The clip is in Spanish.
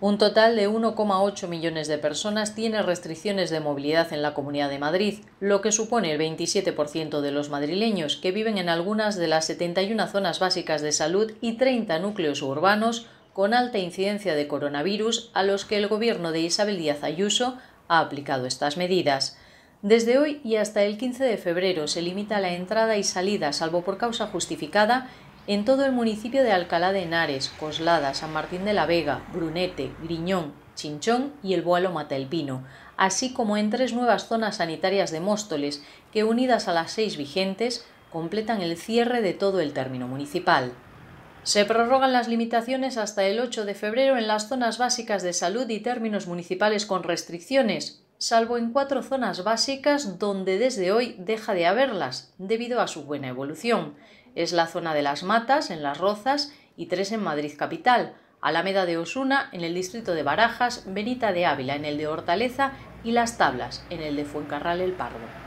Un total de 1,8 millones de personas tiene restricciones de movilidad en la Comunidad de Madrid, lo que supone el 27% de los madrileños que viven en algunas de las 71 zonas básicas de salud y 30 núcleos urbanos con alta incidencia de coronavirus a los que el gobierno de Isabel Díaz Ayuso ha aplicado estas medidas. Desde hoy y hasta el 15 de febrero se limita la entrada y salida, salvo por causa justificada, en todo el municipio de Alcalá de Henares, Coslada, San Martín de la Vega, Brunete, Griñón, Chinchón y el Boalo Matelpino, así como en tres nuevas zonas sanitarias de Móstoles que unidas a las seis vigentes completan el cierre de todo el término municipal. Se prorrogan las limitaciones hasta el 8 de febrero en las zonas básicas de salud y términos municipales con restricciones, salvo en cuatro zonas básicas donde desde hoy deja de haberlas, debido a su buena evolución. Es la zona de las Matas, en Las Rozas, y tres en Madrid Capital, Alameda de Osuna, en el distrito de Barajas, Benita de Ávila, en el de Hortaleza, y Las Tablas, en el de Fuencarral el Pardo.